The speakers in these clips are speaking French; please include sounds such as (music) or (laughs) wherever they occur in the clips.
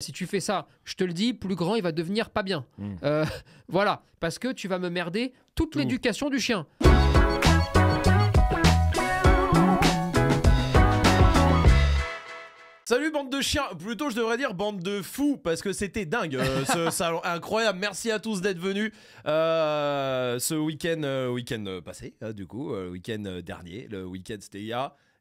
si tu fais ça, je te le dis, plus grand, il va devenir pas bien. Hmm. Euh, (laughs) voilà, parce que tu vas me merder toute l'éducation du chien. Salut bande de chiens, plutôt je devrais dire bande de fous parce que c'était dingue euh, (laughs) ce salon incroyable. Merci à tous d'être venus euh, ce week-end, week-end passé du coup, week-end dernier, le week-end c'était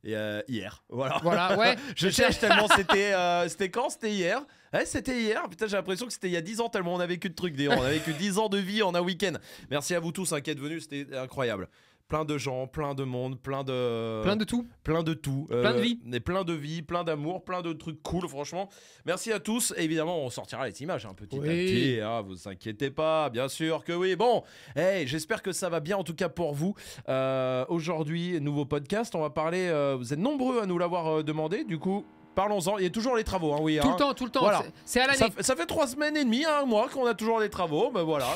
euh, hier, voilà. Voilà, (laughs) ouais. je cherche tellement (laughs) c'était euh, c'était quand C'était hier. c'était hier. Putain, j'ai l'impression que c'était il y a 10 ans tellement on a vécu de trucs. On a vécu 10 ans de vie en un week-end. Merci à vous tous hein, qui êtes venus, c'était incroyable plein de gens, plein de monde, plein de. Plein de tout. Plein de tout. Euh, plein de vie. mais plein de vie, plein d'amour, plein de trucs cool, franchement. Merci à tous. évidemment, on sortira les images un hein, petit oui. à petit. Hein, vous inquiétez pas, bien sûr que oui. Bon, j'espère que ça va bien, en tout cas pour vous. Euh, aujourd'hui, nouveau podcast. On va parler. Euh, vous êtes nombreux à nous l'avoir demandé. Du coup, Parlons-en. Il y a toujours les travaux, hein, oui. Tout le hein. temps, tout le temps. C'est à l'année. Ça, fait trois semaines et demie, un hein, mois qu'on a toujours les travaux. Mais voilà,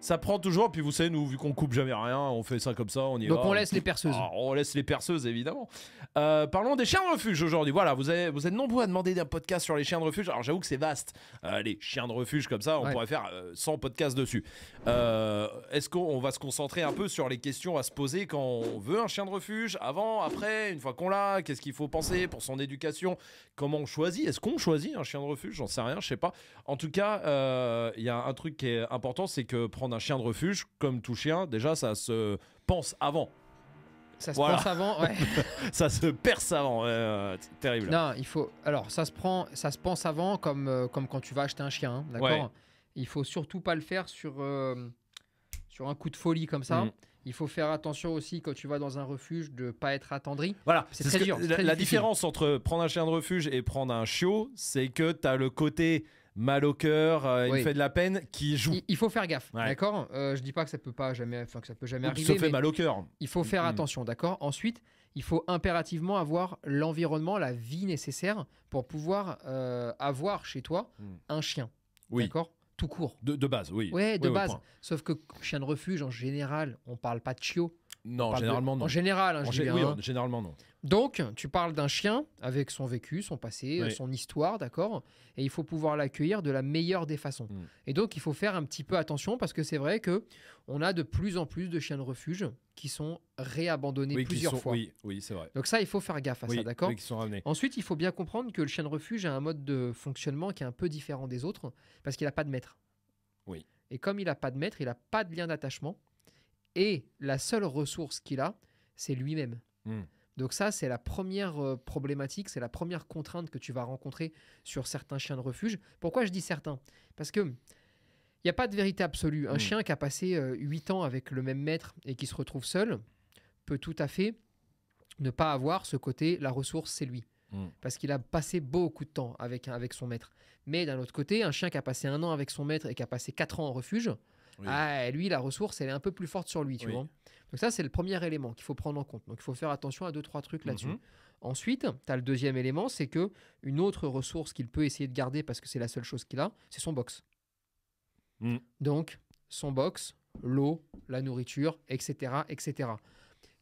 ça prend toujours. Puis vous savez, nous, vu qu'on coupe jamais rien, on fait ça comme ça, on y va. Donc on laisse les perceuses. Ah, on laisse les perceuses, évidemment. Euh, parlons des chiens de refuge aujourd'hui. Voilà, vous, avez, vous êtes nombreux à demander un podcast sur les chiens de refuge. Alors j'avoue que c'est vaste. Euh, les chiens de refuge, comme ça, on pourrait faire 100 euh, podcasts dessus. Est-ce qu'on va se concentrer un peu sur les questions à se poser quand on veut un chien de refuge Avant, après, une fois qu'on l'a, qu'est-ce qu'il faut penser pour son éducation Comment on choisit Est-ce qu'on choisit un chien de refuge J'en sais rien, je sais pas. En tout cas, euh, il y a un truc qui est important, c'est que prendre un chien de refuge, comme tout chien, déjà, ça se pense avant. Ça se pense avant, ouais. (laughs) ça se perce avant, terrible. Non, il faut. Alors, ça se prend, ça se pense avant, comme euh, comme quand tu vas acheter un chien, hein, d'accord. Il faut surtout pas le faire sur euh, sur un coup de folie comme ça. Mm. Il faut faire attention aussi quand tu vas dans un refuge de pas être attendri. Voilà, c'est très dur. La, différence entre prendre un chien de refuge et prendre un chiot, c'est que tu as le côté mal au cœur, euh, il fait de la peine, qui joue. Il, faut faire gaffe, d'accord euh, Je dis pas que ça peut pas jamais, que ça peut jamais arriver. Se fait mal au cœur. Il faut faire attention, d'accord Ensuite, il faut impérativement avoir l'environnement, la vie nécessaire pour pouvoir euh, avoir chez toi mm. un chien, oui. d'accord court. De, base, oui. Ouais, de base. Sauf que chien de refuge, en général, on parle pas de chiot, non, généralement non. En général, hein, hein. généralement non. Donc, tu parles d'un chien avec son vécu, son passé, son histoire, d'accord Et il faut pouvoir l'accueillir de la meilleure des façons. Hmm. Et donc, il faut faire un petit peu attention parce que c'est vrai que on a de plus en plus de chiens de refuge qui sont réabandonnés plusieurs fois. Oui, oui, c'est vrai. Donc ça, il faut faire gaffe à ça, d'accord Ensuite, il faut bien comprendre que le chien de refuge a un mode de fonctionnement qui est un peu différent des autres parce qu'il n'a pas de maître. Oui. Et comme il n'a pas de maître, il n'a pas de lien d'attachement. Et la seule ressource qu'il a, c'est lui-même. Hmm. Donc ça, c'est la première euh, problématique, c'est la première contrainte que tu vas rencontrer sur certains chiens de refuge. Pourquoi je dis certains Parce que il n'y a pas de vérité absolue. Un hmm. chien qui a passé euh, huit ans avec le même maître et qui se retrouve seul peut tout à fait ne pas avoir ce côté, la ressource, c'est lui. Hmm. Parce qu'il a passé beaucoup de temps avec, avec son maître. Mais d'un autre côté, un chien qui a passé un an avec son maître et qui a passé quatre ans en refuge, ah, lui, la ressource, elle est un peu plus forte sur lui, tu vois. Donc ça, c'est le premier élément qu'il faut prendre en compte. Donc il faut faire attention à deux, trois trucs là-dessus. Mhm. Ensuite, tu as le deuxième élément, c'est que une autre ressource qu'il peut essayer de garder parce que c'est la seule chose qu'il a, c'est son box. Mhm. Donc, son box, l'eau, la nourriture, etc., etc.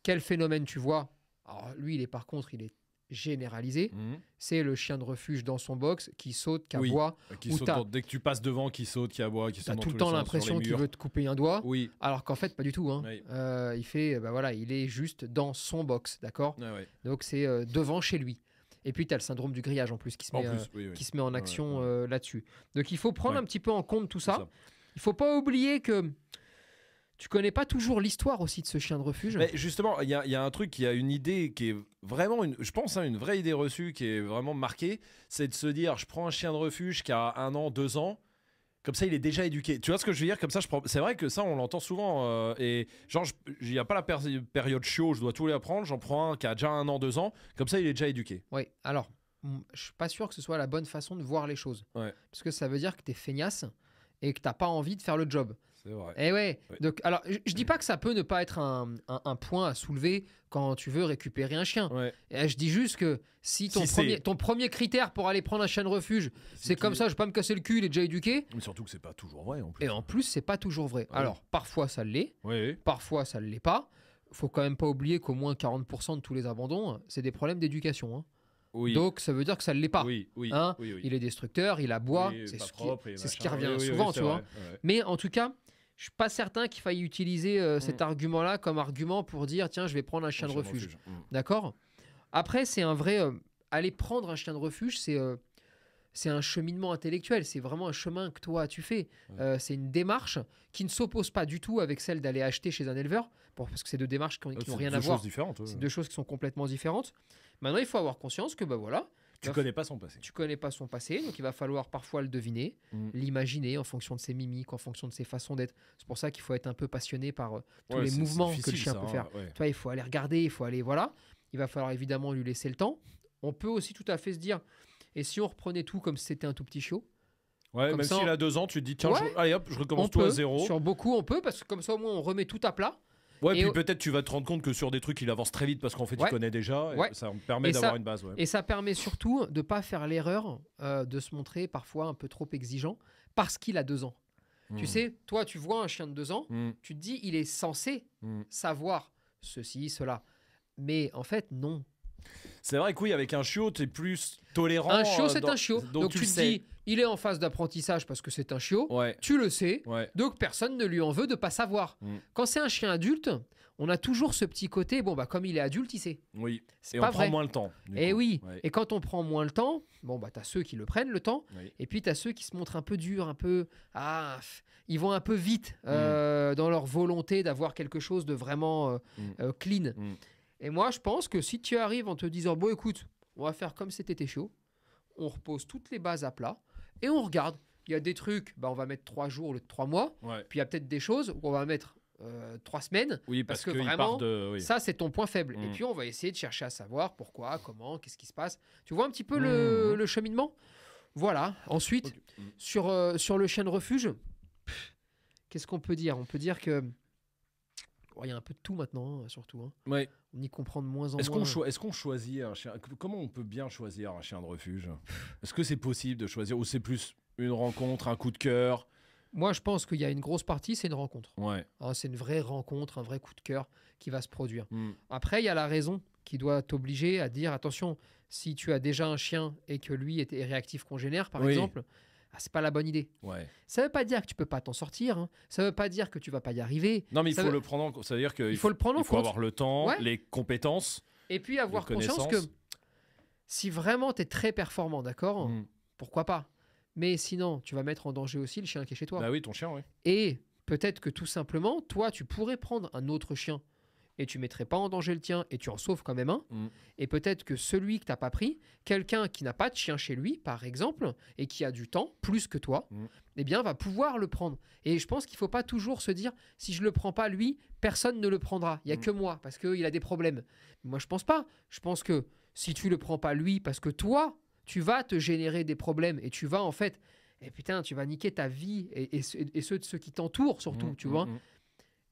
Quel phénomène tu vois Alors lui, il est par contre, il est généralisé. Mhm. C'est le chien de refuge dans son box qui saute, qui aboie. Euh, qui dès que tu passes devant, qui saute, qui aboie, qui saute. T'as tout le temps l'impression qu'il veut te couper un doigt. Oui. Alors qu'en fait, pas du tout. Hein. Euh, il fait, bah voilà, il est juste dans son box, d'accord. Ah Donc c'est euh, devant chez lui. Et puis, tu as le syndrome du grillage en plus qui se, met, Qui se met en action là-dessus. Donc, il faut prendre un petit peu en compte tout ça. ça. Il faut pas oublier que tu connais pas toujours l'histoire aussi de ce chien de refuge. Mais justement, il y, a, un truc, il y a une idée qui est vraiment, je pense, hein, une vraie idée reçue qui est vraiment marquée, c'est de se dire, je prends un chien de refuge qui a un an, deux ans, comme ça, il est déjà éduqué. Tu vois ce que je veux dire Comme ça, c'est vrai que ça, on l'entend souvent. Euh, et genre, il n'y a pas la période chaud, je dois tout lui apprendre. J'en prends un qui a déjà un an, deux ans. Comme ça, il est déjà éduqué. Oui, alors, je suis pas sûr que ce soit la bonne façon de voir les choses. Parce que ça veut dire que tu es feignasse et que t'as pas envie de faire le job. C'est vrai. Et eh ouais. Donc, alors, je, dis pas que ça peut ne pas être un, un, point à soulever quand tu veux récupérer un chien. Et eh, je dis juste que si ton, premier, ton premier critère pour aller prendre un chien de refuge, c'est comme ça, je vais pas me casser le cul, il est déjà éduqué. Mais surtout que c'est pas toujours vrai en plus. Et en plus, c'est pas toujours vrai. Ah alors, parfois ça l'est, parfois ça ne l'est pas. Faut quand même pas oublier qu'au moins 40% de tous les abandons, c'est des problèmes d'éducation. Hein. Oui. Donc ça veut dire que ça ne l'est pas. Hein. Oui, il est destructeur, il aboie, c'est ce, qui, ce qui revient souvent, tu vois. Mais en tout cas, je suis pas certain qu'il faille utiliser euh, cet mm. argument-là comme argument pour dire tiens, je vais prendre un chien, de, refuge. Mm. D'accord Après, c'est un vrai. Euh, aller prendre un chien de refuge, c'est. Euh, c'est un cheminement intellectuel, c'est vraiment un chemin que toi tu fais. c'est une démarche qui ne s'oppose pas du tout avec celle d'aller acheter chez un éleveur, parce que c'est deux démarches qui n'ont rien à voir. C'est deux choses qui sont complètement différentes. Maintenant, il faut avoir conscience que bah voilà, tu connais pas son passé. Tu connais pas son passé, donc il va falloir parfois le deviner, mm. l'imaginer en fonction de ses mimiques, en fonction de ses façons d'être. C'est pour ça qu'il faut être un peu passionné par euh, tous les mouvements que le chien peut faire. Hein, Toi, il faut aller regarder, il faut aller voilà. Il va falloir évidemment lui laisser le temps. On peut aussi tout à fait se dire, et si on reprenait tout comme c'était un tout petit chiot, Ouais, même s'il a deux ans, tu te dis, tiens, je... Allez, hop, je recommence tout à zéro. Sur beaucoup, on peut, parce que comme ça, au moins, on remet tout à plat. Ouais, puis peut-être tu vas te rendre compte que sur des trucs, il avance très vite parce qu'en fait, tu connais déjà. Et Ça permet d'avoir une base. Et ça permet surtout de ne pas faire l'erreur euh, de se montrer parfois un peu trop exigeant parce qu'il a deux ans. Tu hmm. sais, toi, tu vois un chien de deux ans, hmm. tu te dis, il est censé hmm. savoir ceci, cela. Mais en fait, non. C'est vrai que oui, avec un chiot, tu es plus tolérant. Un chiot, c'est euh, un chiot. Donc, tu, te dis, il est en phase d'apprentissage parce que c'est un chiot. Tu le sais. Donc personne ne lui en veut de pas savoir. Mm. Quand c'est un chien adulte, on a toujours ce petit côté. Bon bah comme il est adulte, il sait. Oui. Et pas on prend moins le temps. Et eh oui. Et quand on prend moins le temps, bon bah t'as ceux qui le prennent le temps. Et puis tu as ceux qui se montrent un peu durs, un peu ah, ils vont un peu vite mm. euh, dans leur volonté d'avoir quelque chose de vraiment euh, mm. euh, clean. Et moi je pense que si tu arrives en te disant bon écoute, on va faire comme c'était chaud, on repose toutes les bases à plat et on regarde. Il y a des trucs, bah, on va mettre trois jours au lieu de trois mois. Puis il y a peut-être des choses où on va mettre euh, trois semaines. Oui, parce, que, vraiment, ça, c'est ton point faible. Et mm. puis, on va essayer de chercher à savoir pourquoi, comment, qu'est-ce qui se passe. Tu vois un petit peu le, mm. cheminement Voilà. Ensuite, mm. sur, euh, sur le chien de refuge, qu'est-ce qu'on peut dire On peut dire que Oh, il y a un peu de tout maintenant, hein, surtout. Hein. On y comprend de moins en est-ce euh. est-ce qu'on choisit un chien Comment on peut bien choisir un chien de refuge Est-ce que c'est possible de choisir ou c'est plus une rencontre, un coup de cœur Moi, je pense qu'il y a une grosse partie, c'est une rencontre. Ouais. Ah, c'est une vraie rencontre, un vrai coup de cœur qui va se produire. Hmm. Après, il y a la raison qui doit t'obliger à dire attention, si tu as déjà un chien et que lui est réactif congénère, par exemple, ah, c'est pas la bonne idée. Ouais. Ça veut pas dire que tu peux pas t'en sortir. Hein. Ça veut pas dire que tu vas pas y arriver. Non, mais il faut le prendre. En... Ça dire qu'il faut, le prendre Il faut avoir le temps, les compétences. Et puis avoir conscience que si vraiment tu es très performant, d'accord, mm. pourquoi pas. Mais sinon, tu vas mettre en danger aussi le chien qui est chez toi. Bah oui, ton chien, oui. Et peut-être que tout simplement, toi, tu pourrais prendre un autre chien et tu mettrais pas en danger le tien et tu en sauves quand même un. Mm. Et peut-être que celui que tu n'as pas pris, quelqu'un qui n'a pas de chien chez lui, par exemple, et qui a du temps plus que toi, mm. eh bien va pouvoir le prendre. Et je pense qu'il faut pas toujours se dire si je le prends pas lui, personne ne le prendra. Il y a mm. que moi parce qu'il a des problèmes. moi je pense pas. Je pense que si tu le prends pas lui parce que toi, tu vas te générer des problèmes et tu vas en fait et eh putain, tu vas niquer ta vie et, ceux de ceux qui t'entourent surtout, tu vois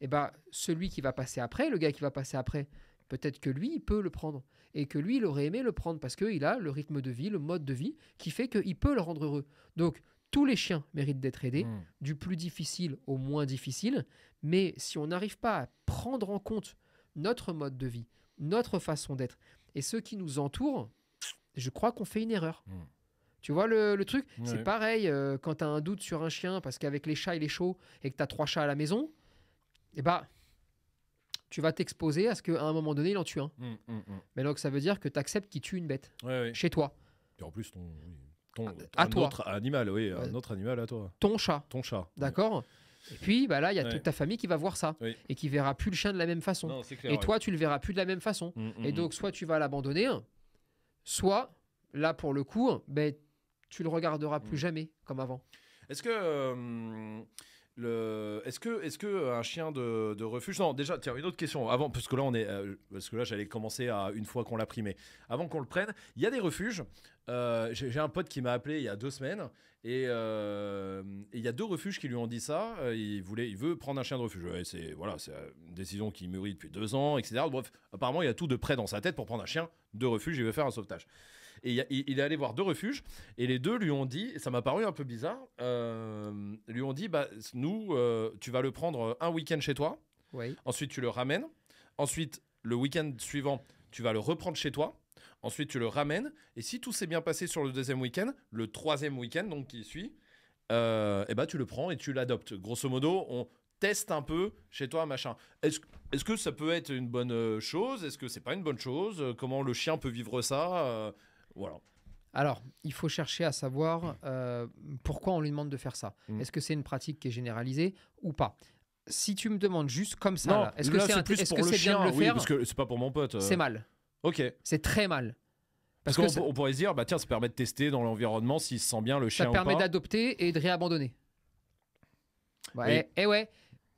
eh ben, celui qui va passer après, le gars qui va passer après, peut-être que lui, il peut le prendre. Et que lui, il aurait aimé le prendre parce qu'il a le rythme de vie, le mode de vie qui fait qu'il peut le rendre heureux. Donc, tous les chiens méritent d'être aidés, hmm. du plus difficile au moins difficile. Mais si on n'arrive pas à prendre en compte notre mode de vie, notre façon d'être et ceux qui nous entourent, je crois qu'on fait une erreur. Hmm. Tu vois le, truc C'est pareil euh, quand tu as un doute sur un chien parce qu'avec les chats, il est chaud et que tu as trois chats à la maison eh bah, tu vas t'exposer à ce qu'à un moment donné, il en tue un. Hum, hum, hum. Mais donc, ça veut dire que tu acceptes qu'il tue une bête chez toi. Et en plus, ton, ah, autre animal, oui, un autre animal à toi. Ton chat. Ton chat. D'accord et puis, bah là, il y a toute ta famille qui va voir ça et qui verra plus le chien de la même façon. et toi, tu tu le verras plus de la même façon. et donc, soit tu vas l'abandonner, soit, là, pour le coup, tu ben, ne tu le regarderas plus jamais comme avant. Est-ce que. Euh, est-ce que, est que euh, un chien de, refuge Non, déjà, tiens, une autre question avant, parce que là, on est, euh, que là, j'allais commencer à une fois qu'on l'a primé. Avant qu'on le prenne, il y a des refuges. Euh, j'ai, un pote qui m'a appelé il y a deux semaines et il y a deux refuges qui lui ont dit ça. il voulait, il veut prendre un chien de refuge. c'est voilà, c'est une décision qui mûrit depuis deux ans, etc. Bref, apparemment, il y a tout de près dans sa tête pour prendre un chien de refuge. Il veut faire un sauvetage. Et il, est allé voir deux refuges. Et les deux lui ont dit, ça m'a paru un peu bizarre, euh, lui ont dit, bah, nous, euh, tu vas le prendre euh, un week-end chez toi. Oui. Ensuite, tu le ramènes. Ensuite, le week-end suivant, tu vas le reprendre chez toi. Ensuite, tu le ramènes. Et si tout s'est bien passé sur le deuxième week-end, le troisième week-end, donc qui suit, et bah, tu le prends et tu l'adoptes. Grosso modo, on teste un peu chez toi, machin. Est-ce que ça peut être une bonne chose Est-ce que c'est pas une bonne chose Comment le chien peut vivre ça voilà. Alors, il faut chercher à savoir euh, pourquoi on lui demande de faire ça. Mm. Est-ce que c'est une pratique qui est généralisée ou pas Si tu me demandes juste comme ça, est-ce que c'est est -ce bien le oui, parce que c'est pas pour mon pote. Euh. C'est mal. Ok. C'est très mal. Parce, qu'on pourrait se dire, bah tiens, ça permet de tester dans l'environnement s'il se sent bien le chien. Ça permet d'adopter et de réabandonner. Ouais, Et eh ouais,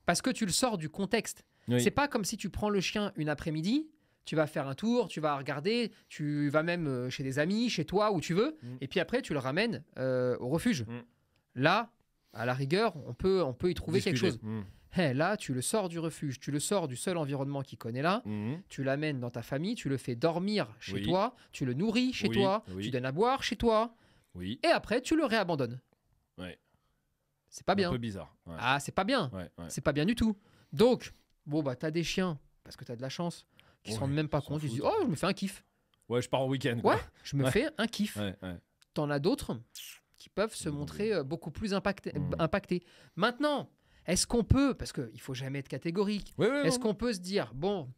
parce que tu le sors du contexte. C'est pas comme si tu prends le chien une après-midi tu vas faire un tour, tu vas regarder, tu vas même euh, chez des amis, chez toi, où tu veux, mm. et puis après, tu le ramènes euh, au refuge. Mm. Là, à la rigueur, on peut, on peut y trouver quelque chose. Mm. Eh, là, tu le sors du refuge, tu le sors du seul environnement qu'il connaît là, tu l'amènes dans ta famille, tu le fais dormir chez toi, tu le nourris chez toi, tu donnes à boire chez toi, et après tu le réabandonnes. C'est pas bien. Un peu bizarre. Ah, c'est pas bien. c'est pas bien du tout. Donc, bon, bah, t'as des chiens parce que tu as de la chance qui ne se rendent même pas compte. Ils disent, oh, je me fais un kiff. Ouais, je pars au week-end. Ouais, je me fais un kiff. T'en as d'autres qui peuvent se mmh. montrer euh, beaucoup plus mmh. impactés. Maintenant, est-ce qu'on peut, parce qu'il ne faut jamais être catégorique, est-ce qu'on peut se dire, bon,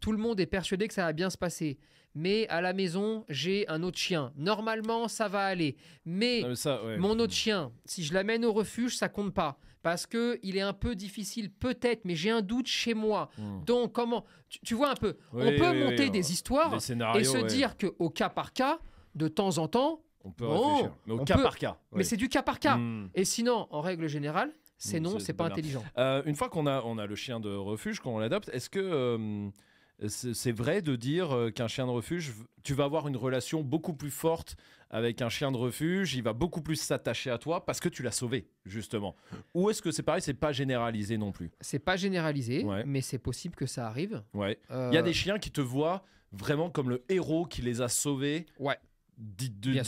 tout le monde est persuadé que ça va bien se passer. Mais à la maison, j'ai un autre chien. Normalement, ça va aller. Mais, mon autre mmh. chien, si je l'amène au refuge, ça compte pas parce que il est un peu difficile peut-être, mais j'ai un doute chez moi. Hmm. Donc comment tu, vois un peu, on peut monter des histoires et se dire que au cas par cas, de temps en temps, on peut réfléchir, mais au cas par cas. Mais c'est du cas par cas. Hmm. Et sinon, en règle générale, c'est hmm, non, c'est pas intelligent. Euh, une fois qu'on a on a le chien de refuge, qu'on l'adopte, est-ce que euh, c'est vrai de dire euh, qu'un chien de refuge, tu vas avoir une relation beaucoup plus forte avec un chien de refuge, il va beaucoup plus s'attacher à toi parce que tu l'as sauvé, justement. Ou est-ce que c'est pareil, c'est pas généralisé non plus C'est pas généralisé, mais c'est possible que ça arrive. Ouais. Euh, il y a des chiens qui te voient vraiment comme le héros qui les a sauvés. Ouais.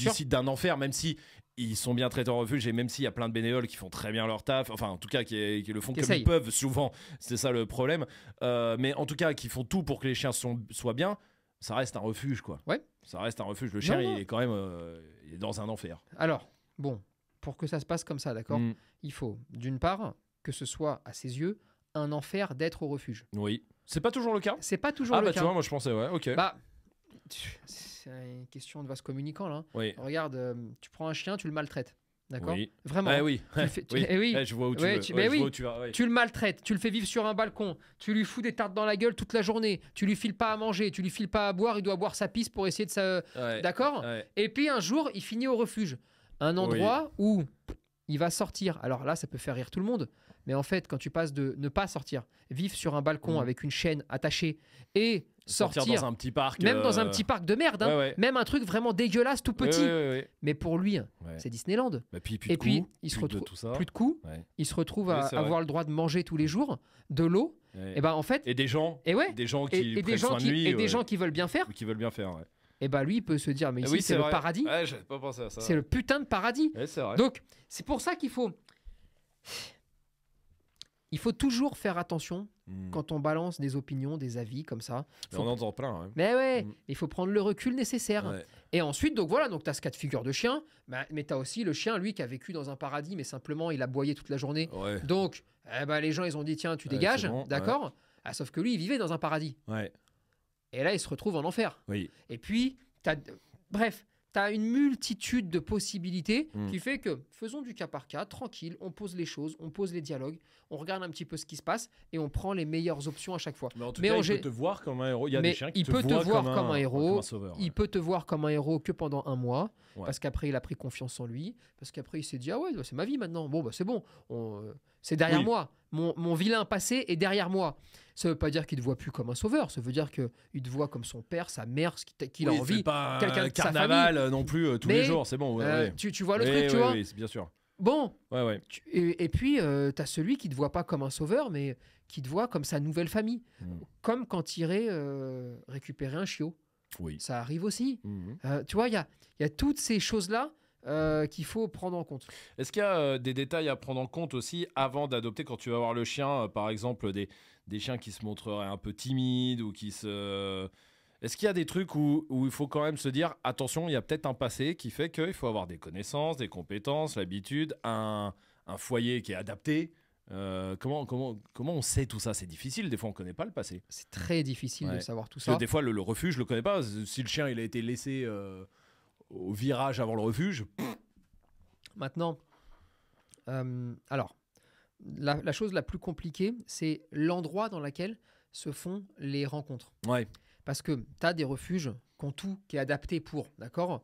site d'un enfer, même si ils sont bien traités en refuge et même s'il y a plein de bénévoles qui font très bien leur taf, enfin en tout cas qui, le font comme ils peuvent souvent, c'est ça le problème, euh, mais en tout cas qui font tout pour que les chiens soient bien, ça reste un refuge quoi. Ouais. Ça reste un refuge. Le chien il est quand même euh, dans un enfer. Alors bon, pour que ça se passe comme ça, d'accord, mm. il faut d'une part que ce soit à ses yeux un enfer d'être au refuge. Oui. C'est pas toujours le cas. C'est pas toujours ah le cas. Ah bah tu vois, moi je pensais ouais, ok. Bah c'est une question de vaste communicant là. Hein. Regarde, euh, tu prends un chien, tu le maltraites. D'accord Vraiment. oui. je vois où tu, vas, tu le maltraites, tu le fais vivre sur un balcon, tu lui fous des tartes dans la gueule toute la journée, tu lui files pas à manger, tu lui files pas à boire, il doit boire sa pisse pour essayer de se. D'accord Et puis un jour, il finit au refuge. Un endroit où il va sortir. Alors là, ça peut faire rire tout le monde, mais en fait, quand tu passes de ne pas sortir, vivre sur un balcon mhm. avec une chaîne attachée et sortir, dans un petit parc. Même dans un euh, petit parc de merde, hein. même un truc vraiment dégueulasse, tout petit. Mais pour lui, hein, c'est Disneyland. Et puis, et puis, il se retrouve plus de coups. Il se retrouve à avoir le droit de manger tous les jours, de l'eau. Et eh ben en fait. Et des gens. Et eh ouais. Des gens qui et, des gens et des gens qui veulent bien faire. Qui veulent bien faire. Et eh bah ben, lui, il peut se dire, mais ici c'est le paradis. pas pensé à ça. C'est le putain de paradis. Donc c'est pour ça qu'il faut il faut toujours faire attention hmm. quand on balance des opinions, des avis comme ça. On en entend plein. Hein. Mais ouais, hmm. il faut prendre le recul nécessaire. Et ensuite, donc voilà, donc tu as ce cas de figure de chien, bah, mais tu as aussi le chien, lui, qui a vécu dans un paradis, mais simplement il a boyé toute la journée. Donc, eh ben, les gens, ils ont dit tiens, tu dégages, d'accord ah, Sauf que lui, il vivait dans un paradis. Et là, il se retrouve en enfer. Et puis, as... bref, tu as une multitude de possibilités mm. qui fait que faisons du cas par cas, tranquille, on pose les choses, on pose les dialogues, on regarde un petit peu ce qui se passe et on prend les meilleures options à chaque fois. Mais en tout cas, il peut te voir comme un héros. Il peut te voir comme, un, héros. Il peut te voir comme un héros que pendant un mois, parce qu'après il a pris confiance en lui, parce qu'après il s'est dit ah ouais bah, c'est ma vie maintenant. Bon bah c'est bon, euh, c'est derrière moi. Mon, mon vilain passé est derrière moi. Ça ne veut pas dire qu'il te voit plus comme un sauveur. Ça veut dire qu'il te voit comme son père, sa mère, ce qu'il a oui, envie. Pas quelqu'un de carnaval sa famille. Euh, non plus euh, tous les jours. C'est bon. Euh, tu, vois le truc, tu vois. Oui, bien sûr. Bon. Ouais, Et, puis, tu as celui qui te voit pas comme un sauveur, mais qui te voit comme sa nouvelle famille. Mm. Comme quand irait euh, récupérer un chiot. Oui. Ça arrive aussi. Mm-hmm. tu vois, il y a, y a, toutes ces choses-là. qu'il faut prendre en compte. Est-ce qu'il y a des détails à prendre en compte aussi avant d'adopter quand tu vas voir le chien, par exemple des, des chiens qui se montreraient un peu timides ou qui se. Est-ce qu'il y a des trucs où, où, il faut quand même se dire attention, il y a peut-être un passé qui fait qu'il faut avoir des connaissances, des compétences, l'habitude, un, un, foyer qui est adapté euh, comment, comment, comment on sait tout ça C'est difficile, des fois on ne connaît pas le passé. C'est très difficile de savoir tout ça. des fois le, refuge, je ne le connais pas. Si le chien il a été laissé euh, au virage avant le refuge. Maintenant, euh, alors, la, chose la plus compliquée, c'est l'endroit dans lequel se font les rencontres. Parce que tu as des refuges qui ont tout, qui est adapté pour, d'accord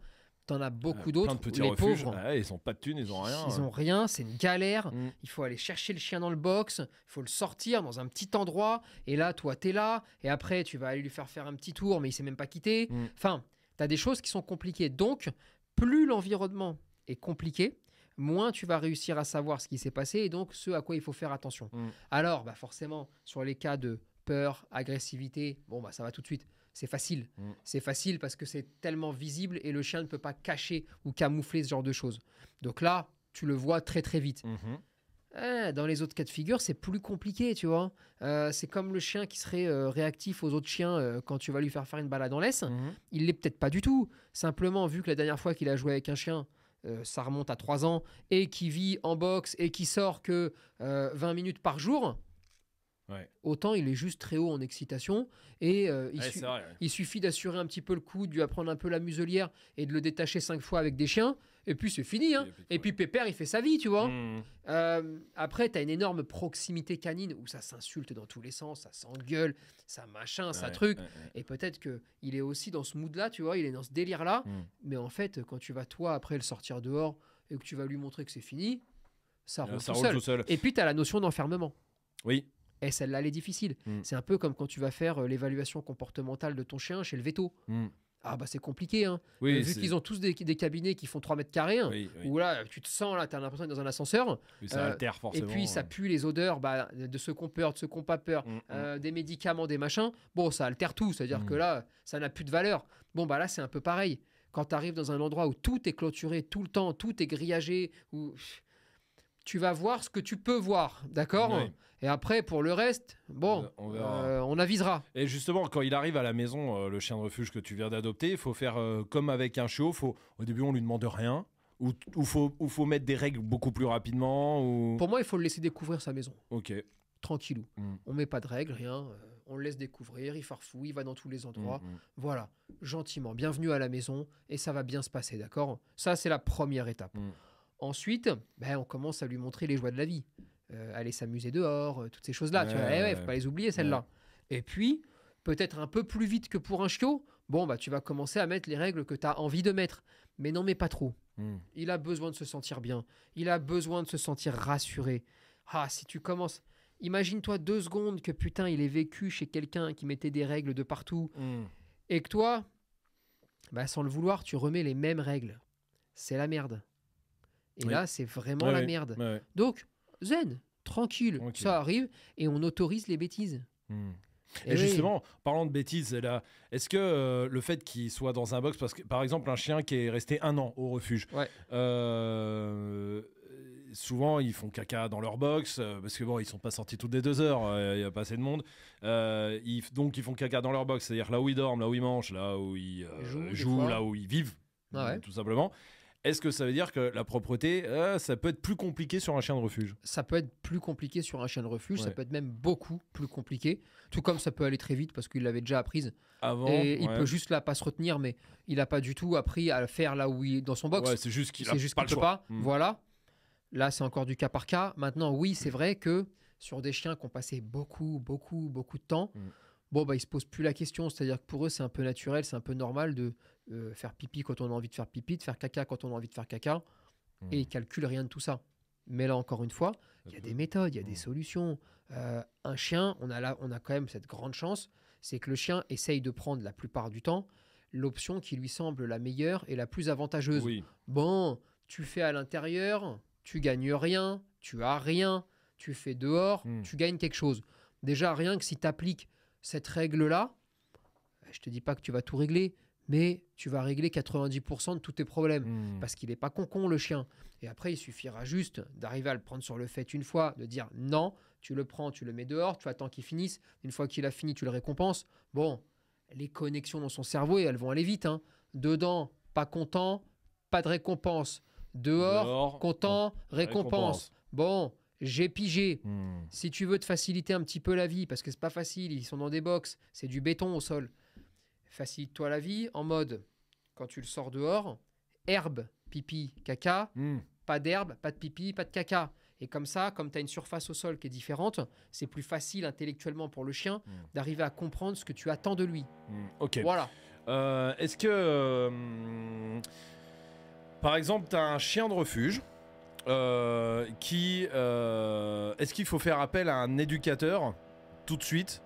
en as beaucoup euh, d'autres. Les pauvres, ah ils n'ont pas de thunes, ils ont rien. Ils rien, c'est une galère. Mm. Il faut aller chercher le chien dans le box, il faut le sortir dans un petit endroit. Et là, toi, tu es là. Et après, tu vas aller lui faire faire un petit tour, mais il s'est même pas quitté. Mm. Enfin, tu as des choses qui sont compliquées. Donc, plus l'environnement est compliqué, moins tu vas réussir à savoir ce qui s'est passé et donc ce à quoi il faut faire attention. Mm. Alors, bah forcément, sur les cas de peur, agressivité, bon, bah, ça va tout de suite. C'est facile. Mm. C'est facile parce que c'est tellement visible et le chien ne peut pas cacher ou camoufler ce genre de choses. Donc là, tu le vois très très vite. Mm-hmm. Eh, dans les autres cas de figure, c'est plus compliqué, tu vois. Euh, c'est comme le chien qui serait euh, réactif aux autres chiens euh, quand tu vas lui faire faire une balade en laisse. Il mm-hmm. Il l'est peut-être pas du tout. Simplement, vu que la dernière fois qu'il a joué avec un chien, euh, ça remonte à 3 ans, et qui vit en boxe et qui sort que 20 euh, minutes par jour, Autant il est juste très haut en excitation et euh, il, suffit d'assurer un petit peu le coup, de apprendre un peu la muselière et de le détacher 5 fois avec des chiens et puis c'est fini. Hein. Et, puis, Pépère, il fait sa vie, tu vois. Mmh. Euh, après, tu après, une énorme proximité canine où ça s'insulte dans tous les sens, ça s'engueule, ça machin, ça truc. Et peut-être que il est aussi dans ce mood-là, tu vois, il est dans ce délire-là. Mmh. Mais en fait, quand tu vas, toi, après le sortir dehors et que tu vas lui montrer que c'est fini, ça, ah, roule, tout seul. Et puis, tu as la notion d'enfermement. Oui. Et celle-là, elle est difficile. Mmh. C'est un peu comme quand tu vas faire euh, l'évaluation comportementale de ton chien chez le veto ah bah c'est compliqué. Hein. Euh, vu qu'ils ont tous des, cabinets qui font 3 mètres carrés, hein, ou où là tu te sens, là tu as l'impression d'être dans un ascenseur. ça altère euh, forcément. Et puis ça pue les odeurs bah, de ceux qu'on peur, de ceux qu'on pas peur, mm, mm. euh, des médicaments, des machins. Bon, ça altère tout, c'est-à-dire mm. que là ça n'a plus de valeur. Bon, bah là c'est un peu pareil. Quand tu arrives dans un endroit où tout est clôturé tout le temps, tout est grillagé, ou tu vas voir ce que tu peux voir, d'accord Et après, pour le reste, bon, euh, on, avisera. Et justement, quand il arrive à la maison, euh, le chien de refuge que tu viens d'adopter, il faut faire euh, comme avec un chiot. au début, on lui demande rien. Ou, ou faut, mettre des règles beaucoup plus rapidement. Ou... Pour moi, il faut le laisser découvrir sa maison. Ok. Tranquillou. On mm. On met pas de règles, rien. on le laisse découvrir. Il farfouille, il va dans tous les endroits. Mm, mm. Voilà, gentiment. Bienvenue à la maison et ça va bien se passer, d'accord Ça, c'est la première étape. Ensuite, ben, on commence à lui montrer les joies de la vie. Euh, aller s'amuser dehors, euh, toutes ces choses-là. tu vois, eh faut pas les oublier, celles-là. Et puis, peut-être un peu plus vite que pour un chiot, bon, bah, tu vas commencer à mettre les règles que tu as envie de mettre. Mais non, mets pas trop. Hmm. Il a besoin de se sentir bien. Il a besoin de se sentir rassuré. Ah, si tu commences. Imagine-toi deux secondes que putain, il est vécu chez quelqu'un qui mettait des règles de partout. Hmm. Et que toi, bah, sans le vouloir, tu remets les mêmes règles. C'est la merde. Et là, c'est vraiment la merde. Donc, zen, tranquille, ça arrive et on autorise les bêtises. Hmm. Eh et, justement, parlant de bêtises, est-ce que euh, le fait qu'ils soit dans un box, parce que par exemple un chien qui est resté un an au refuge, euh, souvent ils font caca dans leur box euh, parce que bon ils sont pas sortis toutes les deux heures il n'y a pas assez de monde donc ils font caca dans leur box c'est à dire là où ils dorment là où ils mangent là où ils jouent, là où ils vivent ah tout simplement est-ce que ça veut dire que la propreté, euh, ça peut être plus compliqué sur un chien de refuge Ça peut être plus compliqué sur un chien de refuge, ça peut être même beaucoup plus compliqué. Tout comme ça peut aller très vite parce qu'il l'avait déjà apprise. Avant, et il peut juste là pas se retenir, mais il n'a pas du tout appris à le faire là où il est dans son box. c'est juste qu'il ne pas peut choix. pas. Hmm. Voilà. Là, c'est encore du cas par cas. Maintenant, oui, c'est vrai que sur des chiens qui ont passé beaucoup, beaucoup, beaucoup de temps, ils hmm. bon, bah, ils se posent plus la question. C'est-à-dire que pour eux, c'est un peu naturel, c'est un peu normal de euh, faire pipi quand on a envie de faire pipi, de faire caca quand on a envie de faire caca, hmm. et il calcule rien de tout ça. Mais là, encore une fois, il y a des méthodes, il y a des hmm. solutions. Euh, un chien, on a, là, on a quand même cette grande chance, c'est que le chien essaye de prendre la plupart du temps l'option qui lui semble la meilleure et la plus avantageuse. Bon, tu fais à l'intérieur, tu gagnes rien, tu as rien, tu fais dehors, hmm. tu gagnes quelque chose. Déjà, rien que si tu appliques cette règle-là, je te dis pas que tu vas tout régler, mais tu vas régler 90% de tous tes problèmes. Hmm. Parce qu'il n'est pas con-con, le chien. Et après, il suffira juste d'arriver à le prendre sur le fait une fois, de dire non, tu le prends, tu le mets dehors, tu attends qu'il finisse. Une fois qu'il a fini, tu le récompenses. Bon, les connexions dans son cerveau, elles vont aller vite. Hein. Dedans, pas content, pas de récompense. Dehors, content, récompense. Bon, j'ai pigé. Hmm. Si tu veux te faciliter un petit peu la vie, parce que c'est pas facile, ils sont dans des box, c'est du béton au sol facilite-toi la vie, en mode, quand tu le sors dehors, herbe, pipi, caca, hmm. pas d'herbe, pas de pipi, pas de caca. Et comme ça, comme tu as une surface au sol qui est différente, c'est plus facile intellectuellement pour le chien hmm. d'arriver à comprendre ce que tu attends de lui. Hmm, ok. Voilà. Euh, est-ce que, euh, par exemple, tu as un chien de refuge euh, qui. Est-ce qu'il faut faire appel à un éducateur tout de suite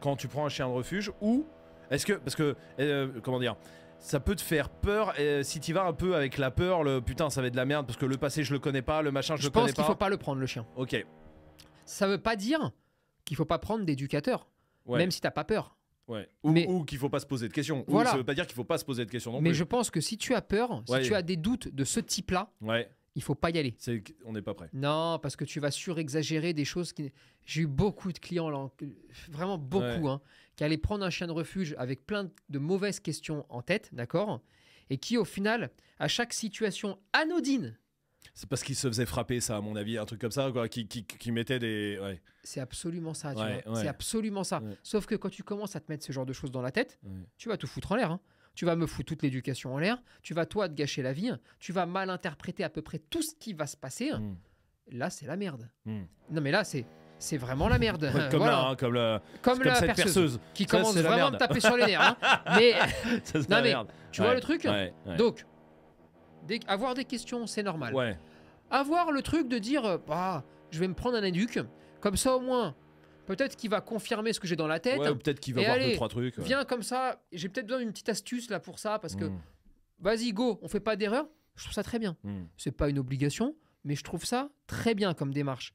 quand tu prends un chien de refuge ou est-ce que, parce que, euh, comment dire, ça peut te faire peur et euh, si tu vas un peu avec la peur, le putain ça va être de la merde parce que le passé je le connais pas, le machin je, le connais pas. Je pense qu'il faut pas le prendre le chien. Ok. Ça veut pas dire qu'il faut pas prendre d'éducateur, même si t'as pas peur. Ouais. Ou, ou qu'il faut pas se poser de questions. Voilà. Ou ça veut pas dire qu'il faut pas se poser de questions non mais plus. Mais je pense que si tu as peur, si tu as des doutes de ce type-là, ouais il faut pas y aller. on n'est pas prêt. Non, parce que tu vas surexagérer des choses qui. J'ai eu beaucoup de clients là, vraiment beaucoup, hein, qui allaient prendre un chien de refuge avec plein de mauvaises questions en tête, d'accord, et qui au final, à chaque situation anodine. C'est parce qu'ils se faisaient frapper, ça, à mon avis, un truc comme ça, quoi, qui, qui, mettait des. C'est absolument ça, tu vois. C'est absolument ça. Sauf que quand tu commences à te mettre ce genre de choses dans la tête, tu vas tout foutre en l'air. Hein tu vas me foutre toute l'éducation en l'air, tu vas toi te gâcher la vie, tu vas mal interpréter à peu près tout ce qui va se passer. Hmm. Là, c'est la merde. Hmm. Non, mais là, c'est c'est vraiment la merde. (laughs) Hein, comme, comme, la, perceuse, qui commence vraiment à me taper sur les nerfs. Hein. (laughs) Mais, mais tu vois le truc Donc, avoir des questions, c'est normal. Avoir le truc de dire, bah, je vais me prendre un éduc, comme ça au moins, Peut-être qu'il va confirmer ce que j'ai dans la tête. Ouais, peut-être qu'il va voir deux, trois trucs. Viens comme ça. J'ai peut-être besoin d'une petite astuce là pour ça parce que hmm. vas-y, go, on fait pas d'erreur. Je trouve ça très bien. Hmm. C'est pas une obligation, mais je trouve ça très bien comme démarche.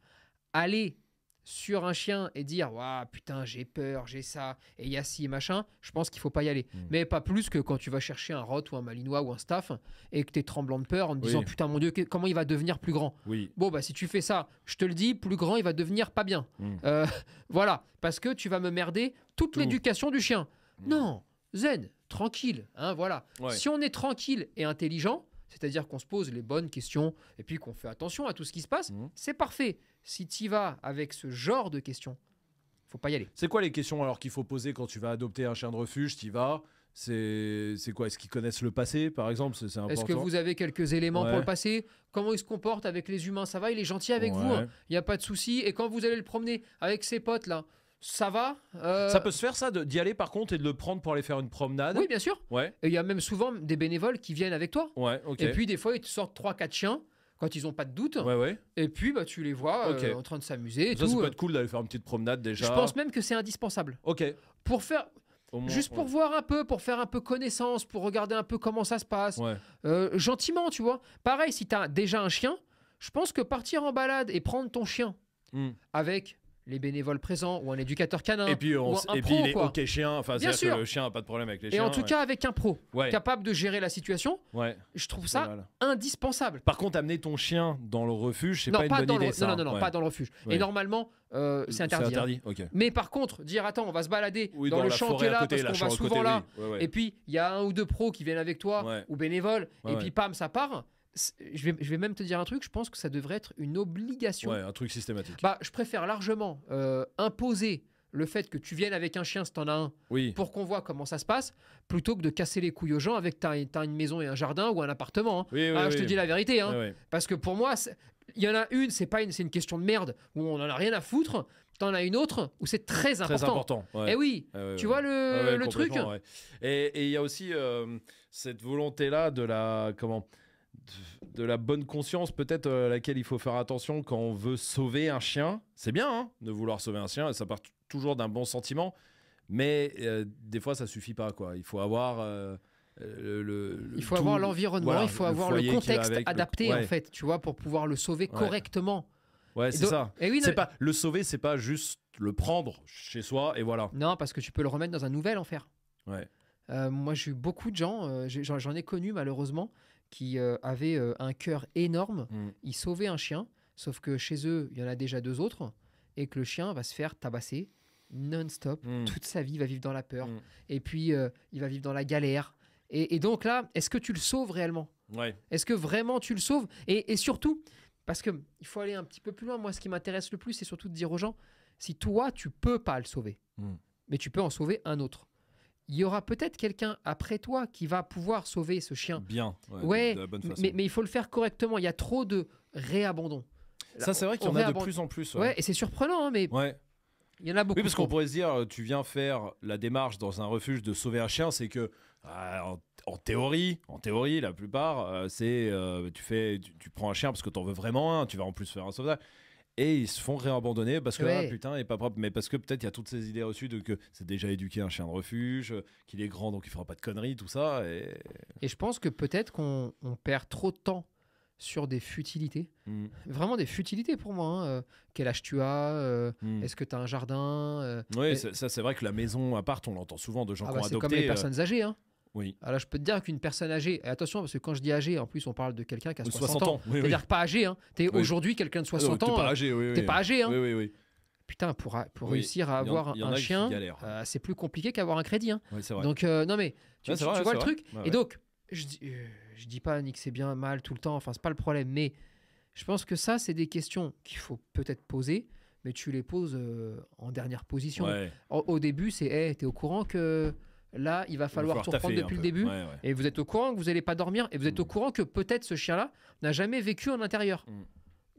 Allez sur un chien et dire Waouh, putain, j'ai peur, j'ai ça, et il y a machin, je pense qu'il faut pas y aller. Hmm. Mais pas plus que quand tu vas chercher un rot ou un malinois ou un staff et que tu es tremblant de peur en te disant Putain, mon Dieu, comment il va devenir plus grand oui. Bon, bah, si tu fais ça, je te le dis, plus grand, il va devenir pas bien. Hmm. Euh, (laughs) voilà, parce que tu vas me merder toute l'éducation du chien. Hmm. Non, zen, tranquille, hein, voilà. Si on est tranquille et intelligent, c'est-à-dire qu'on se pose les bonnes questions et puis qu'on fait attention à tout ce qui se passe, mhm. c'est parfait. Si tu y vas avec ce genre de questions, faut pas y aller. C'est quoi les questions alors qu'il faut poser quand tu vas adopter un chien de refuge Tu vas c'est quoi Est-ce qu'ils connaissent le passé, par exemple Est-ce que vous avez quelques éléments pour le passé Comment il se comporte avec les humains Ça va Il est gentil avec vous hein. Il n'y a pas de souci. Et quand vous allez le promener avec ses potes là, ça va. Euh, ça peut se faire, ça, d'y aller par contre et de le prendre pour aller faire une promenade. Oui, bien sûr. Ouais. Et il y a même souvent des bénévoles qui viennent avec toi. Ouais, ok. Et puis des fois, ils te sortent 3-4 chiens quand ils n'ont pas de doute. Ouais, Et puis, bah, tu les vois euh, en train de s'amuser. Ça, ça peut être cool d'aller faire une petite promenade déjà. Je pense même que c'est indispensable. Ok. Pour faire. Juste pour voir un peu, pour faire un peu connaissance, pour regarder un peu comment ça se passe. Euh, gentiment, tu vois. Pareil, si tu as déjà un chien, je pense que partir en balade et prendre ton chien hmm. avec les bénévoles présents ou un éducateur canin. Et puis, ou un, et puis il est ok chien, enfin, Bien Que le chien n'a pas de problème avec les chiens. Et en tout cas, avec un pro capable de gérer la situation, je trouve ça indispensable. Par contre, amener ton chien dans le refuge, c'est pas, une bonne idée. Ça. Non, non, non, pas dans le refuge. Et normalement, euh, c'est interdit. Hein. Mais par contre, dire attends, on va se balader dans, le champ qui est là, parce qu'on va souvent là. Et puis, il y a un ou deux pros qui viennent avec toi ou bénévoles, et puis pam, ça part je vais, je vais, même te dire un truc, je pense que ça devrait être une obligation. Ouais, un truc systématique. Bah, je préfère largement euh, imposer le fait que tu viennes avec un chien si t'en as un pour qu'on voit comment ça se passe plutôt que de casser les couilles aux gens avec t'as une maison et un jardin ou un appartement hein. ah, je te dis la vérité hein. parce que pour moi il y en a une c'est pas une c'est une question de merde où on en a rien à foutre t'en as une autre où c'est très important. Très important. Et eh oui, tu vois le, le truc. Et il y a aussi euh, cette volonté là de la comment de la bonne conscience peut-être euh, à laquelle il faut faire attention quand on veut sauver un chien. C'est bien hein, de vouloir sauver un chien, ça part toujours d'un bon sentiment, mais euh, des fois ça suffit pas quoi. Il faut avoir euh, le, il faut avoir l'environnement, il faut avoir le contexte adapté en fait, tu vois, pour pouvoir le sauver correctement. Ouais, c'est ça. Eh pas le sauver, c'est pas juste le prendre chez soi et voilà. Non, parce que tu peux le remettre dans un nouvel enfer. moi, j'ai eu beaucoup de gens, j'en ai connu malheureusement, qui euh, avait euh, un cœur énorme. Mm. il sauvait un chien, sauf que chez eux, il y en a déjà deux autres, et que le chien va se faire tabasser non-stop. Mm. Toute sa vie, va vivre dans la peur. Mm. Et puis, euh, il va vivre dans la galère. Et, donc là, est-ce que tu le sauves réellement Est-ce que vraiment tu le sauves et, surtout, parce qu'il faut aller un petit peu plus loin, moi, ce qui m'intéresse le plus, c'est surtout de dire aux gens, si toi, tu peux pas le sauver, mais tu peux en sauver un autre il y aura peut-être quelqu'un après toi qui va pouvoir sauver ce chien. Bien, ouais, Mais, il faut le faire correctement. Il y a trop de réabandon. Ça, c'est vrai qu'il y en a de plus en plus. Ouais, et c'est surprenant, hein, mais. Ouais. Il y en a beaucoup. Oui, parce qu'on pourrait se dire, euh, tu viens faire la démarche dans un refuge de sauver un chien, c'est que ah, en, théorie, en théorie, la plupart, euh, c'est euh, tu tu, prends un chien parce que tu en veux vraiment un, tu vas en plus faire un sauvetage et ils se font réabandonner parce que ah, putain, il est pas propre. Mais parce que peut-être il y a toutes ces idées reçues de que c'est déjà éduqué un chien de refuge, qu'il est grand donc il fera pas de conneries, tout ça. Et, je pense que peut-être qu'on perd trop de temps sur des futilités. Hmm. Vraiment des futilités pour moi. Hein. Euh, quel âge tu as euh, hmm. Est-ce que tu as un jardin euh, Oui, ça c'est vrai que la maison à part, on l'entend souvent de gens ah qui bah, ont C'est comme les personnes âgées. Hein. Alors je peux te dire qu'une personne âgée, et attention parce que quand je dis âgée, en plus on parle de quelqu'un qui a 60, ans, c'est-à-dire pas âgé, hein. t'es aujourd'hui quelqu'un de 60 ah, ans, t'es pas euh, âgé, oui, t'es pas âgé, hein. Putain, pour, réussir à avoir un chien, euh, c'est plus compliqué qu'avoir un crédit. Hein. Donc, euh, non mais, tu, vois le truc Et donc, je, dis, je dis pas Nick c'est bien, mal tout le temps, enfin c'est pas le problème, mais je pense que ça, c'est des questions qu'il faut peut-être poser mais tu les poses en dernière position. Au, début, c'est hey, t'es au courant que là, il va falloir, tout reprendre depuis le début. Et vous êtes au courant que vous n'allez pas dormir. Et vous êtes au hmm. courant que peut-être ce chien-là n'a jamais vécu en intérieur. Hmm.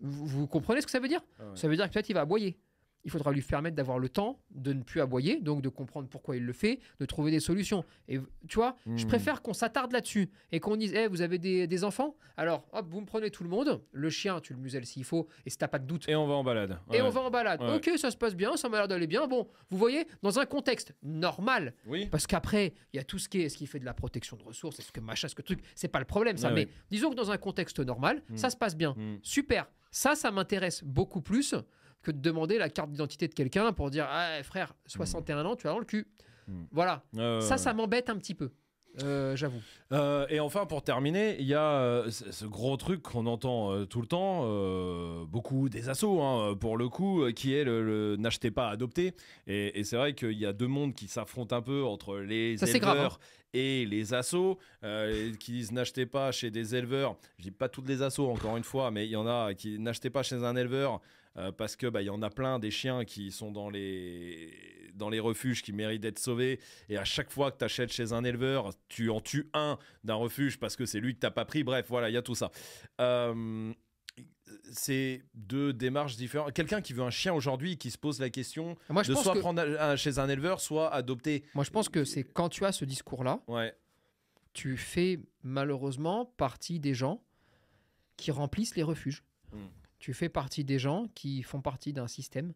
Vous, comprenez ce que ça veut dire ah Ça veut dire que peut-être il va aboyer il faudra lui permettre d'avoir le temps de ne plus aboyer, donc de comprendre pourquoi il le fait, de trouver des solutions. Et tu vois, je hmm. préfère qu'on s'attarde là-dessus et qu'on dise, hey, vous avez des, enfants Alors, hop, vous me prenez tout le monde, le chien, tu le muselles s'il faut, et si t'as pas de doute. Et on va en balade. Et on va en balade. Ok, ça se passe bien, ça m'a l'air d'aller bien. Bon, vous voyez, dans un contexte normal, oui. parce qu'après, il y a tout ce qui est, ce qui fait de la protection de ressources, est ce que machin, ce que truc, c'est pas le problème, ça. Ah mais disons que dans un contexte normal, hmm. ça se passe bien. Hmm. Super. Ça, ça m'intéresse beaucoup plus que de demander la carte d'identité de quelqu'un pour dire ah, frère, 61 hmm. ans, tu as dans le cul. Hmm. Voilà. Ça, ça m'embête un petit peu. Euh, j'avoue. Euh, et enfin, pour terminer, il y a euh, ce gros truc qu'on entend tout le temps, beaucoup des assauts hein, pour le coup, qui est le, n'achetez pas, adopter Et, c'est vrai qu'il y a deux mondes qui s'affrontent un peu entre les éleveurs hein. et les assos qui disent n'achetez pas chez des éleveurs. Je dis pas toutes les assos encore une fois, mais il y en a qui n'achetez pas chez un éleveur euh, parce que bah y en a plein des chiens qui sont dans les dans les refuges qui méritent d'être sauvés et à chaque fois que tu achètes chez un éleveur, tu en tues un d'un refuge parce que c'est lui que t'as pas pris. Bref, voilà, il y a tout ça. Euh, c'est deux démarches différentes. Quelqu'un qui veut un chien aujourd'hui qui se pose la question de soit prendre un, chez un éleveur, soit adopter. Moi, je pense que c'est quand tu as ce discours-là, tu fais malheureusement partie des gens qui remplissent les refuges. Hmm tu fais partie des gens qui font partie d'un système,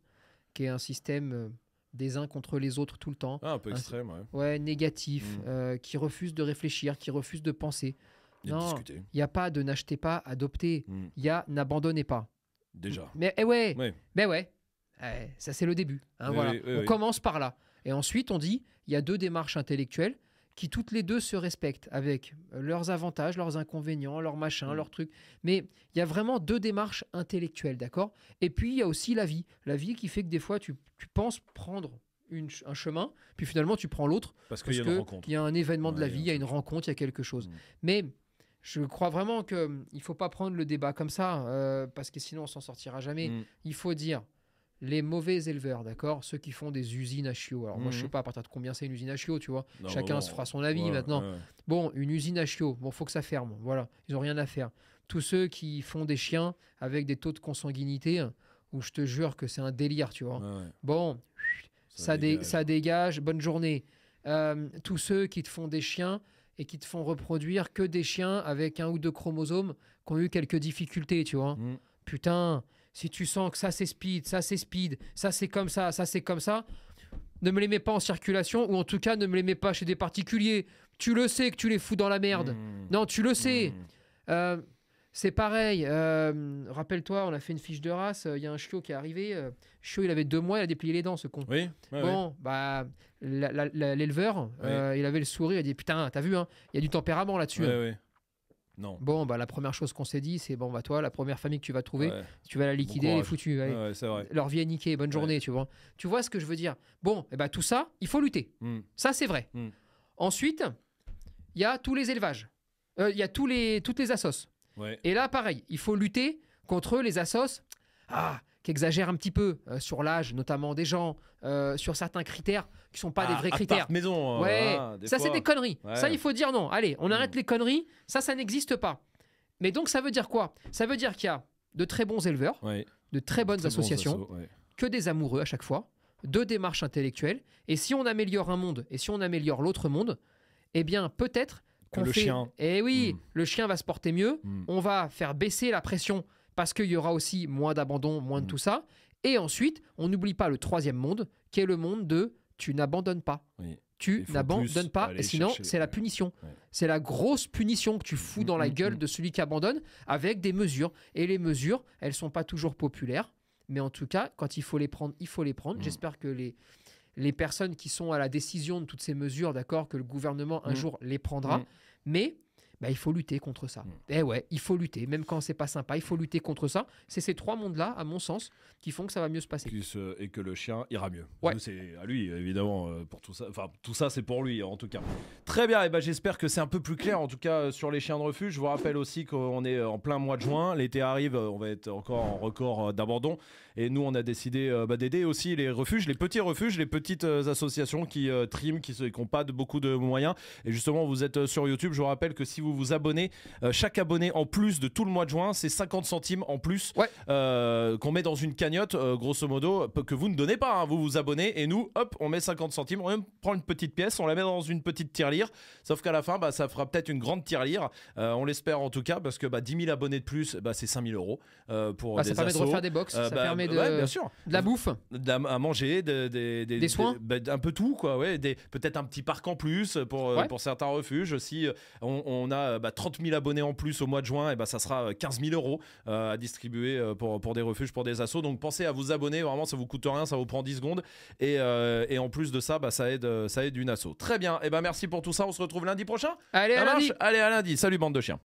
qui est un système euh, des uns contre les autres tout le temps. Ah, un peu extrême, ouais. négatif, mm. euh, qui refuse de réfléchir, qui refuse de penser. non, il n'y a pas de n'achetez pas, adoptez. Il mm. y a n'abandonnez pas. Déjà. Mais eh ouais, mais ouais, ben eh, ça c'est le début. Hein, voilà. on commence par là. Et ensuite, on dit, il y a deux démarches intellectuelles qui toutes les deux se respectent avec euh, leurs avantages, leurs inconvénients, leurs machins, mm. leurs trucs. Mais il y a vraiment deux démarches intellectuelles, d'accord Et puis, il y a aussi la vie. La vie qui fait que des fois, tu, penses prendre un chemin, puis finalement, tu prends l'autre. Parce, qu'il y, a y a un événement de la vie, il y a une rencontre, il y a quelque chose. Mm. Mais je crois vraiment qu'il hum, ne faut pas prendre le débat comme ça, euh, parce que sinon, on s'en sortira jamais. Mm. Il faut dire, les mauvais éleveurs, d'accord Ceux qui font des usines à chiots. Alors, moi, je sais mhm. pas à partir de combien c'est une usine à chiots, tu vois. Chacun se fera son avis maintenant. Bon, une usine à chiots, bon, faut que ça ferme. Voilà, ils ont rien à faire. Tous ceux qui font des chiens avec des taux de consanguinité, où je te jure que c'est un délire, tu vois. bon, ça, dégage. bonne journée. Euh, tous ceux qui te font des chiens et qui te font reproduire que des chiens avec un ou deux chromosomes qui ont eu quelques difficultés, tu vois. Mhm. Putain, si tu sens que ça c'est speed, ça c'est speed, ça c'est comme ça, ça c'est comme ça, ne me les mets pas en circulation ou en tout cas ne me les mets pas chez des particuliers. Tu le sais que tu les fous dans la merde. Mmh. Non, tu le sais. Mmh. Euh, c'est pareil. Euh, rappelle-toi, on a fait une fiche de race. Euh, il y a un chiot qui est arrivé. chiot, il avait deux mois, il a déplié les dents, ce con. Oui. bon, bah, l'éleveur, il avait le sourire. Il a dit Putain, t'as vu, hein, il y a du tempérament là-dessus. oui. Hein. Non. Bon, bah, la première chose qu'on s'est dit, c'est bon, bah, toi, la première famille que tu vas trouver, tu vas la liquider, elle est foutue. Leur vie est niquée, bonne journée, tu vois. Tu vois ce que je veux dire Bon, et eh bah, tout ça, il faut lutter. Hmm. Ça, c'est vrai. Hmm. Ensuite, il y a tous les élevages. Euh, il y a tous les, toutes les assos. Et là, pareil, il faut lutter contre les assos. Ah, exagère un petit peu euh, sur l'âge, notamment des gens, euh, sur certains critères qui sont pas des ah, vrais critères. maison. Hein, ouais. ça, c'est des conneries. Ça, il faut dire non. Allez, on hmm. arrête les conneries. Ça, ça n'existe pas. Mais donc, ça veut dire quoi Ça veut dire qu'il y a de très bons éleveurs, de très bonnes associations, que des amoureux à chaque fois, deux démarches intellectuelles. Et si on améliore un monde et si on améliore l'autre monde, eh bien, peut-être qu'on fait. Chien. Eh oui, hmm. le chien va se porter mieux. Hmm. On va faire baisser la pression parce qu'il y aura aussi moins d'abandon, moins de mm. tout ça. Et ensuite, on n'oublie pas le troisième monde, qui est le monde de tu n'abandonnes pas. Tu n'abandonnes pas, et sinon c'est la punition. C'est la grosse punition que tu mm, fous mm, dans la gueule de celui qui abandonne avec des mesures. Et les mesures, elles sont pas toujours populaires, mais en tout cas, quand il faut les prendre, il faut les prendre. J'espère que les, les personnes qui sont à la décision de toutes ces mesures, d'accord, que le gouvernement un jour les prendra. Mais bah, il faut lutter contre ça. Et mm. Eh ouais, il faut lutter, même quand c'est pas sympa, il faut lutter contre ça. C'est ces trois mondes-là, à mon sens, qui font que ça va mieux se passer. et que le chien ira mieux. C'est à lui, évidemment, euh, pour tout ça. Enfin, tout ça, c'est pour lui, en tout cas. Très bien, et eh ben, j'espère que c'est un peu plus clair, en tout cas, euh, sur les chiens de refuge. Je vous rappelle aussi qu'on est en plein mois de juin. L'été arrive, euh, on va être encore en record d'abandon. Et nous, on a décidé euh, bah, d'aider aussi les refuges, les petits refuges, les petites euh, associations qui euh, triment, qui n'ont pas de, beaucoup de moyens. Et justement, vous êtes sur YouTube. Je vous rappelle que si vous vous abonnez, chaque abonné en plus de tout le mois de juin, c'est 50 centimes en plus qu'on met dans une cagnotte, grosso modo, que vous ne donnez pas. Hein. Vous vous abonnez et nous, hop, on met 50 centimes. On prend une petite pièce, on la met dans une petite tirelire. Sauf qu'à la fin, bah, ça fera peut-être une grande tirelire. on l'espère en tout cas, parce que 10 bah, 000 abonnés de plus, c'est 5 000 euros pour ah, des ça permet de refaire des box, ça permet de, bien sûr. de la bouffe. à manger, des soins. Bah, un peu tout, quoi. Ouais, Peut-être un petit parc en plus pour, euh, pour certains refuges. Si euh, on, a 30 bah, 000 abonnés en plus au mois de juin, et bah, ça sera 15 euh, 000 euros à distribuer pour, pour des refuges, pour des assos. Donc pensez à vous abonner, vraiment, ça vous coûte rien, ça vous prend 10 secondes. Et, en plus de ça, bah, ça, aide, ça aide une asso. Très bien, et ben merci pour tout ça. On se retrouve lundi prochain. Allez, à Allez, à lundi. Salut, bande de chiens.